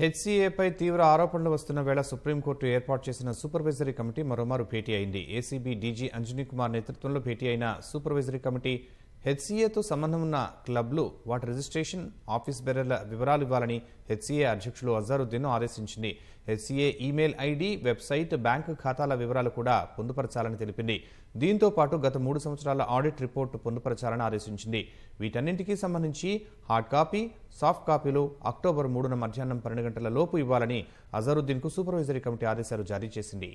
హెచ్సీఏపై తీవ్ర ఆరోపణలు వస్తున్న వేళ సుప్రీంకోర్టు ఏర్పాటు చేసిన సూపర్వైజరీ కమిటీ మరోమారు భేటీ అయింది ఏసీబీ డీజీ అంజనీ కుమార్ నేతృత్వంలో భేటీ అయిన సూపర్వైజరీ కమిటీ హెచ్సీఏతో సంబంధం ఉన్న క్లబ్లు వాటి రిజిస్ట్రేషన్ ఆఫీస్ బెరర్ల వివరాలు ఇవ్వాలని హెచ్సీఏ అధ్యక్షులు అజారుద్దీన్ ఆదేశించింది HCA email ID website bank ఖాతాల వివరాలు కూడా పొందుపరచాలని తెలిపింది దీంతో పాటు గత మూడు సంవత్సరాల ఆడిట్ రిపోర్టు పొందుపరచాలని ఆదేశించింది వీటన్నింటికీ సంబంధించి హార్డ్ కాపీ సాఫ్ట్ కాపీలు అక్టోబర్ మూడున మధ్యాహ్నం పన్నెండు గంటల లోపు ఇవ్వాలని అజారుద్దీన్కు సూపర్వైజరీ కమిటీ ఆదేశాలు జారీ చేసింది